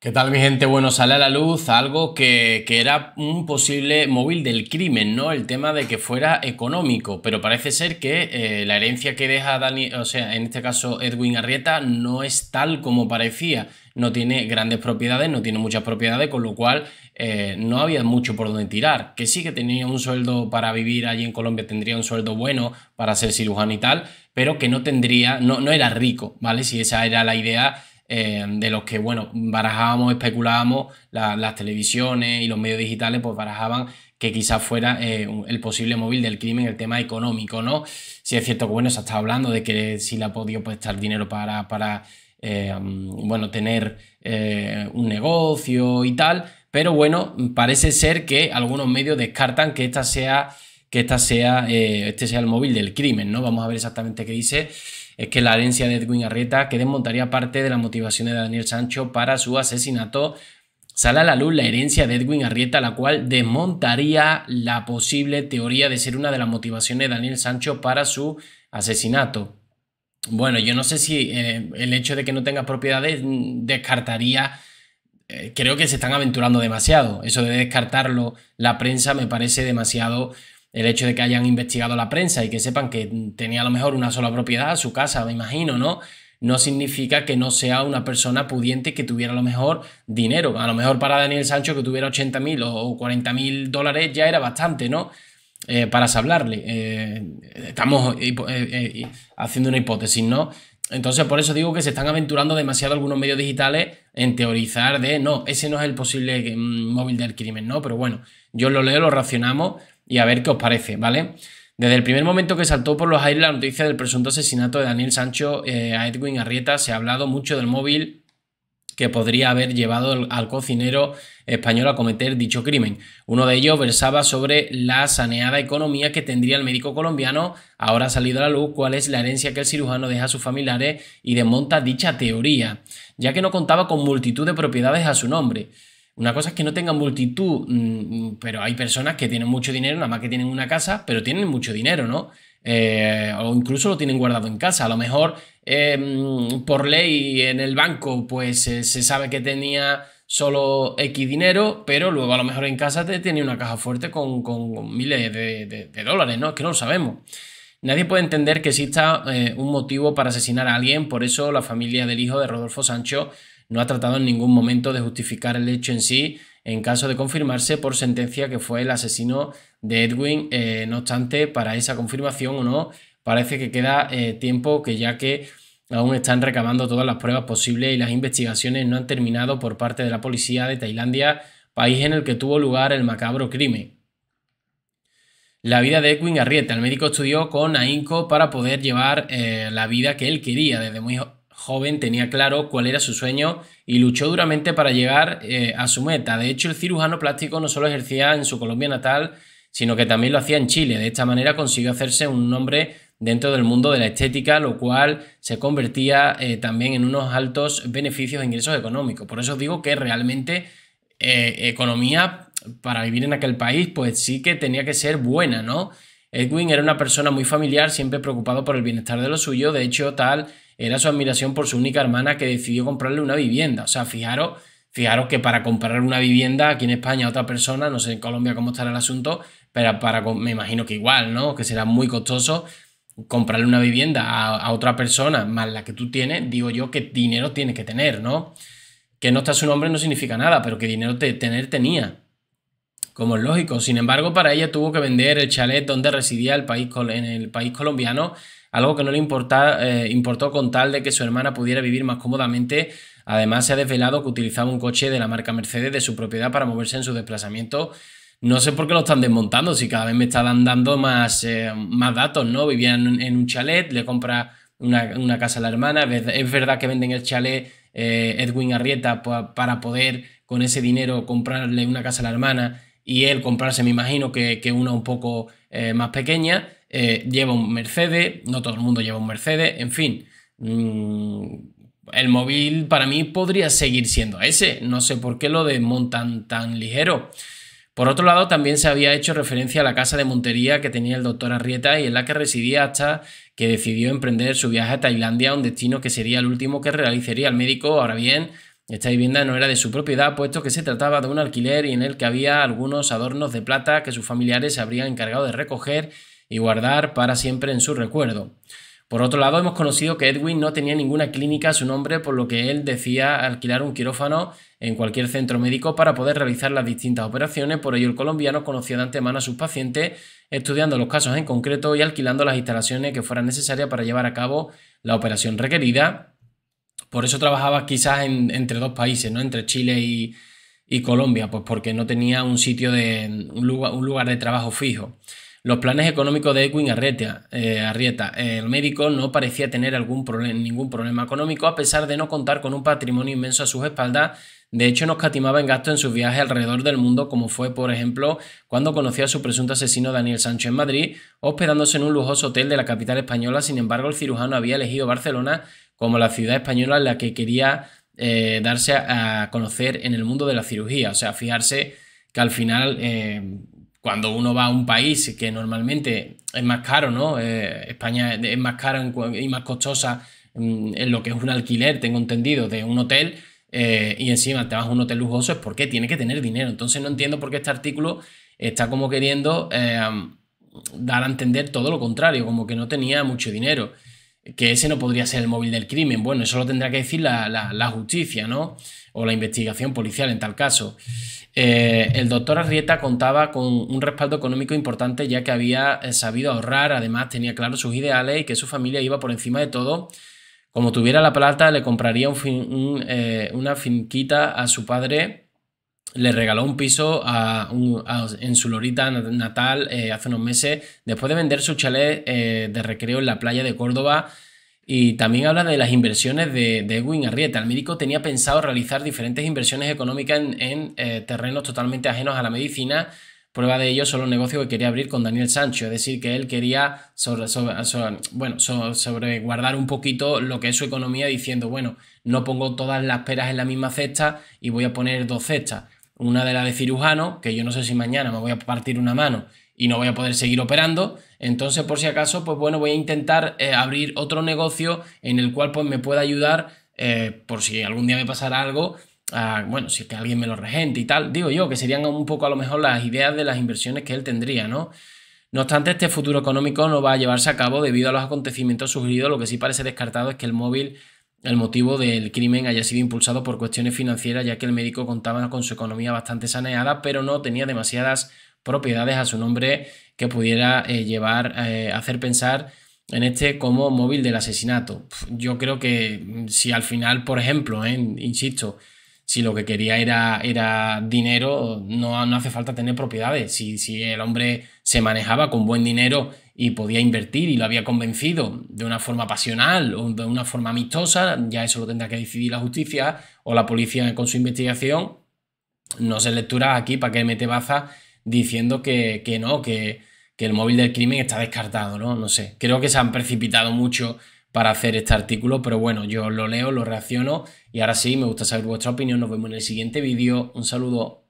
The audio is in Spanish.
¿Qué tal mi gente? Bueno, sale a la luz algo que, era un posible móvil del crimen, ¿no? El tema de que fuera económico, pero parece ser que eh, la herencia que deja Dani, o sea, en este caso Edwin Arrieta, no es tal como parecía. No tiene grandes propiedades, no tiene muchas propiedades, con lo cual eh, no había mucho por donde tirar. Que sí que tenía un sueldo para vivir allí en Colombia, tendría un sueldo bueno para ser cirujano y tal, pero que no tendría, no, no era rico, ¿vale? Si esa era la idea eh, de los que, bueno, barajábamos, especulábamos, las televisiones y los medios digitales, pues barajaban que quizás fuera eh, el posible móvil del crimen, el tema económico, ¿no? Si es cierto que, bueno, se ha estado hablando de que si le ha podido prestar dinero para, para eh, mm, bueno, tener un negocio y tal, pero bueno, parece ser que algunos medios descartan que esta sea que esta sea, este sea el móvil del crimen, ¿no? Vamos a ver exactamente qué dice es eh, que la herencia de Edwin Arrieta, que desmontaría parte de la motivación de Daniel Sancho para su asesinato, sale a la luz la herencia de Edwin Arrieta, la cual desmontaría la posible teoría de ser una de las motivaciones de Daniel Sancho para su asesinato. Bueno, yo no sé si eh, el hecho de que no tenga propiedades descartaría, eh, creo que se están aventurando demasiado. Eso de descartarlo la prensa me parece demasiado el hecho de que hayan investigado la prensa y que sepan que tenía a lo mejor una sola propiedad, su casa, me imagino, ¿no? No significa que no sea una persona pudiente que tuviera a lo mejor dinero. A lo mejor para Daniel Sancho que tuviera 80.000 o 40.000 dólares ya era bastante, ¿no? Eh, para sablarle eh, estamos eh, haciendo una hipótesis, ¿no? Entonces, por eso digo que se están aventurando demasiado algunos medios digitales en teorizar de, no, ese no es el posible mm, móvil del crimen, ¿no? Pero bueno, yo lo leo, lo racionamos y a ver qué os parece, ¿vale? Desde el primer momento que saltó por los aires la noticia del presunto asesinato de Daniel Sancho eh, a Edwin Arrieta, se ha hablado mucho del móvil que podría haber llevado al cocinero español a cometer dicho crimen. Uno de ellos versaba sobre la saneada economía que tendría el médico colombiano, ahora ha salido a la luz cuál es la herencia que el cirujano deja a sus familiares y desmonta dicha teoría, ya que no contaba con multitud de propiedades a su nombre. Una cosa es que no tengan multitud, mm, mm, pero hay personas que tienen mucho dinero, nada más que tienen una casa, pero tienen mucho dinero, ¿no? Eh, o incluso lo tienen guardado en casa. A lo mejor eh, mm, por ley en el banco, pues eh, se sabe que tenía solo X dinero, pero luego a lo mejor en casa te tiene una caja fuerte con, miles de, de, dólares, ¿no? Es que no lo sabemos. Nadie puede entender que exista un motivo para asesinar a alguien, por eso la familia del hijo de Rodolfo Sancho no ha tratado en ningún momento de justificar el hecho en sí en caso de confirmarse por sentencia que fue el asesino de Edwin. Eh, no obstante, para esa confirmación o no, parece que queda eh, tiempo que ya que aún están recabando todas las pruebas posibles y las investigaciones no han terminado por parte de la policía de Tailandia, país en el que tuvo lugar el macabro crimen. La vida de Edwin Arrieta. El médico estudió con ahínco para poder llevar eh, la vida que él quería desde muy, joven tenía claro cuál era su sueño y luchó duramente para llegar eh, a su meta. De hecho, el cirujano plástico no solo ejercía en su Colombia natal, sino que también lo hacía en Chile. De esta manera consiguió hacerse un nombre dentro del mundo de la estética, lo cual se convertía eh, también en unos altos beneficios e ingresos económicos. Por eso os digo que realmente eh, economía para vivir en aquel país, pues sí que tenía que ser buena, ¿no? Edwin era una persona muy familiar, siempre preocupado por el bienestar de los suyos, de hecho tal era su admiración por su única hermana que decidió comprarle una vivienda. O sea, fijaros, fijaros que para comprar una vivienda aquí en España a otra persona, no sé en Colombia cómo estará el asunto, pero para, me imagino que igual, ¿no? Que será muy costoso comprarle una vivienda a, otra persona más la que tú tienes, digo yo que dinero tiene que tener, ¿no? Que no está su nombre no significa nada, pero que dinero tener tenía como es lógico. Sin embargo, para ella tuvo que vender el chalet donde residía el país, en el país colombiano algo que no le importa, eh, importó con tal de que su hermana pudiera vivir más cómodamente. Además, se ha desvelado que utilizaba un coche de la marca Mercedes de su propiedad para moverse en su desplazamiento. No sé por qué lo están desmontando, si cada vez me están dando más, eh, más datos, ¿no? Vivían en, un chalet, le compra una, casa a la hermana. Es verdad que venden el chalet eh, Edwin Arrieta para poder con ese dinero comprarle una casa a la hermana y él comprarse, me imagino, que, que una un poco más pequeña eh, lleva un Mercedes, no todo el mundo lleva un Mercedes, en fin. Mm, el móvil para mí podría seguir siendo ese, no sé por qué lo desmontan tan ligero. Por otro lado, también se había hecho referencia a la casa de montería que tenía el doctor Arrieta y en la que residía hasta que decidió emprender su viaje a Tailandia, un destino que sería el último que realizaría el médico. Ahora bien, esta vivienda no era de su propiedad, puesto que se trataba de un alquiler y en el que había algunos adornos de plata que sus familiares se habrían encargado de recoger y guardar para siempre en su recuerdo. Por otro lado, hemos conocido que Edwin no tenía ninguna clínica a su nombre, por lo que él decía alquilar un quirófano en cualquier centro médico para poder realizar las distintas operaciones. Por ello, el colombiano conocía de antemano a sus pacientes, estudiando los casos en concreto y alquilando las instalaciones que fueran necesarias para llevar a cabo la operación requerida. Por eso trabajaba quizás entre dos países, ¿no? Entre Chile y, Colombia, pues porque no tenía un sitio de un lugar de trabajo fijo. Los planes económicos de Edwin Arrieta, eh, el médico, no parecía tener ningún problema económico a pesar de no contar con un patrimonio inmenso a sus espaldas. De hecho, no escatimaba en gastos en sus viajes alrededor del mundo, como fue, por ejemplo, cuando conoció a su presunto asesino Daniel Sánchez en Madrid, hospedándose en un lujoso hotel de la capital española. Sin embargo, el cirujano había elegido Barcelona como la ciudad española en la que quería eh, darse a, conocer en el mundo de la cirugía. O sea, fijarse que al final eh, cuando uno va a un país que normalmente es más caro, ¿no? Eh, España es más cara y más costosa mm, en, lo que es un alquiler, tengo entendido, de un hotel. Eh, y encima te vas a un hotel lujoso, es porque tiene que tener dinero. Entonces no entiendo por qué este artículo está como queriendo eh, dar a entender todo lo contrario, como que no tenía mucho dinero que ese no podría ser el móvil del crimen. Bueno, eso lo tendrá que decir la, justicia, ¿no? O la investigación policial en tal caso. Eh, el doctor Arrieta contaba con un respaldo económico importante ya que había eh, sabido ahorrar, además tenía claros sus ideales y que su familia iba por encima de todo. Como tuviera la plata, le compraría eh, una finquita a su padre le regaló un piso en su lorita natal eh, hace unos meses, después de vender su chalet eh, de recreo en la playa de Córdoba. Y también habla de las inversiones de, de Edwin Arrieta. El médico tenía pensado realizar diferentes inversiones económicas en, eh, terrenos totalmente ajenos a la medicina. Prueba de ello solo un negocio que quería abrir con Daniel Sancho. Es decir, que él quería sobre, sobreguardar un poquito lo que es su economía diciendo, bueno, no pongo todas las peras en la misma cesta y voy a poner dos cestas una de la de cirujano, que yo no sé si mañana me voy a partir una mano y no voy a poder seguir operando. Entonces, por si acaso, pues bueno, voy a intentar eh, abrir otro negocio en el cual pues me pueda ayudar eh, por si algún día me pasara algo. bueno, si es que alguien me lo regente y tal, digo yo, que serían un poco a lo mejor las ideas de las inversiones que él tendría, ¿no? No obstante, este futuro económico no va a llevarse a cabo debido a los acontecimientos sugeridos. Lo que sí parece descartado es que el móvil el motivo del crimen haya sido impulsado por cuestiones financieras, ya que el médico contaba con su economía bastante saneada, pero no tenía demasiadas propiedades a su nombre que pudiera eh, llevar, a eh, hacer pensar en este como móvil del asesinato. Yo creo que mm, si al final, por ejemplo, eh, insisto, si lo que quería era, era dinero, no, no, hace falta tener propiedades. Si, el hombre se manejaba con buen dinero y podía invertir y lo había convencido de una forma pasional o de una forma amistosa, ya eso lo tendrá que decidir la justicia o la policía con su investigación. No se lectura aquí para que mete baza diciendo que, no, que, que, el móvil del crimen está descartado, ¿no? No sé. Creo que se han precipitado mucho para hacer este artículo, pero bueno, yo lo leo, lo reacciono y ahora sí, me gusta saber vuestra opinión, nos vemos en el siguiente vídeo, un saludo.